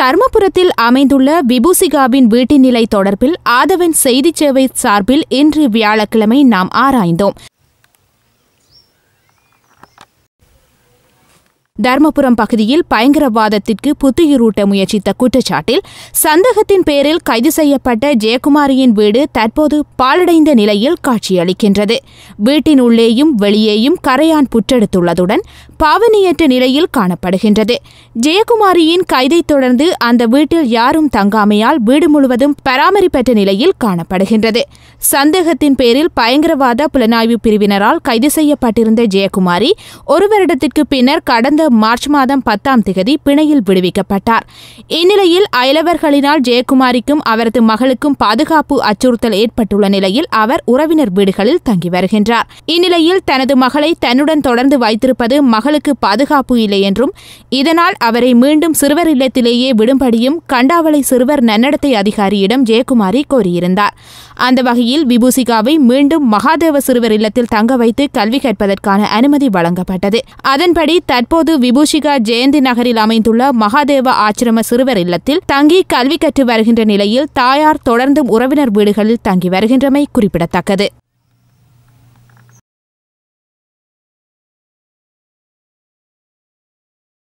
தர்மபுரத்தில் அமைந்துள்ள விபூசிகாவின் வீட்டின் நிலை தொடர்பில் ஆதவன் செய்தி சேவை சார்பில் இன்று வியாழக்கிழமை நாம் ஆராய்ந்தோம் தர்மபுரம் பகுதியில் பயங்கரவாதத்திற்கு புத்துயிரூட்ட முயற்சித்த குற்றச்சாட்டில் சந்தேகத்தின் பேரில் கைது செய்யப்பட்ட ஜெயக்குமாரியின் வீடு தற்போது பாலடைந்த நிலையில் காட்சியளிக்கின்றது வீட்டின் உள்ளேயும் வெளியேயும் கரையான் புற்றெடுத்துள்ளதுடன் பாவனியற்ற நிலையில் காணப்படுகின்றது ஜெயக்குமாரியின் கைதை தொடர்ந்து அந்த வீட்டில் யாரும் தங்காமையால் வீடு முழுவதும் பராமரிப்பற்ற நிலையில் காணப்படுகின்றது சந்தேகத்தின் பேரில் பயங்கரவாத புலனாய்வு பிரிவினரால் கைது செய்யப்பட்டிருந்த ஜெயக்குமாரி ஒரு வருடத்திற்கு பின்னர் கடந்த மார்ச் மாதம் பத்தாம் திகதி பிணையில் விடுவிக்கப்பட்டார் இந்நிலையில் அயலவர்களினால் ஜெயக்குமாரிக்கும் அவரது மகளுக்கும் பாதுகாப்பு அச்சுறுத்தல் ஏற்பட்டுள்ள நிலையில் அவர் உறவினர் வீடுகளில் தங்கி வருகின்றார் இந்நிலையில் தனது மகளை தன்னுடன் தொடர்ந்து வைத்திருப்பது மகளுக்கு பாதுகாப்பு இல்லை என்றும் இதனால் அவரை மீண்டும் சிறுவர் இல்லத்திலேயே விடும்படியும் கண்டாவளை சிறுவர் நன்னடத்தை அதிகாரியிடம் ஜெயக்குமாரி கோரியிருந்தார் அந்த வகையில் விபூசிகாவை மீண்டும் மகாதேவ சிறுவர் இல்லத்தில் தங்க வைத்து கல்வி கற்பதற்கான அனுமதி வழங்கப்பட்டது அதன்படி தற்போது விபூஷிகா ஜெயந்தி நகரில் அமைந்துள்ள மகாதேவ ஆச்சிரம சிறுவர் இல்லத்தில் தங்கி கல்வி கற்று வருகின்ற நிலையில் தாயார் தொடர்ந்தும் உறவினர் வீடுகளில் தங்கி வருகின்றமை குறிப்பிடத்தக்கது